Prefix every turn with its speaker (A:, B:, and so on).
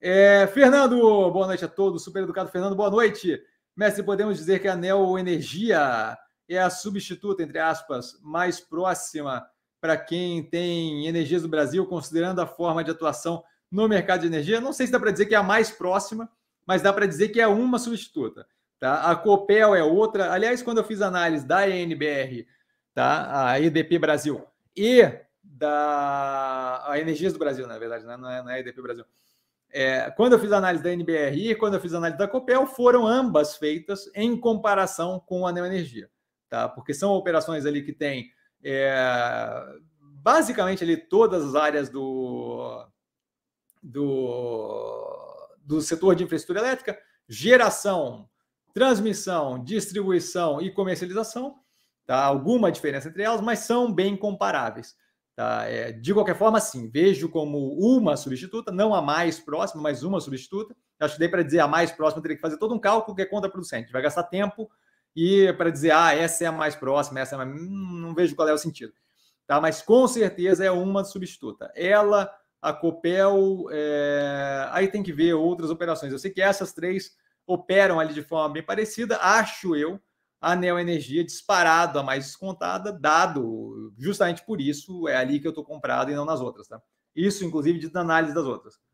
A: É, Fernando, boa noite a todos. Super educado, Fernando, boa noite. Mestre, podemos dizer que a Neo Energia é a substituta, entre aspas, mais próxima para quem tem energias do Brasil, considerando a forma de atuação no mercado de energia. Não sei se dá para dizer que é a mais próxima, mas dá para dizer que é uma substituta. Tá? A Copel é outra. Aliás, quando eu fiz análise da ENBR, tá? a EDP Brasil, e da a Energias do Brasil, na verdade, né? não é, não é a EDP Brasil, é, quando eu fiz a análise da NBR e quando eu fiz a análise da Copel, foram ambas feitas em comparação com a Neoenergia, tá? Porque são operações ali que tem é, basicamente ali todas as áreas do, do, do setor de infraestrutura elétrica, geração, transmissão, distribuição e comercialização, tá? Alguma diferença entre elas, mas são bem comparáveis. Tá? É, de qualquer forma, sim, vejo como uma substituta, não a mais próxima, mas uma substituta. Acho que daí para dizer a mais próxima, teria que fazer todo um cálculo que é contraproducente, vai gastar tempo e para dizer, ah, essa é a mais próxima, essa é a mais... Hum, não vejo qual é o sentido. Tá? Mas com certeza é uma substituta. Ela, a Copel, é... aí tem que ver outras operações. Eu sei que essas três operam ali de forma bem parecida, acho eu, a neoenergia disparado, a mais descontada, dado justamente por isso, é ali que eu estou comprado e não nas outras. Tá? Isso, inclusive, de análise das outras.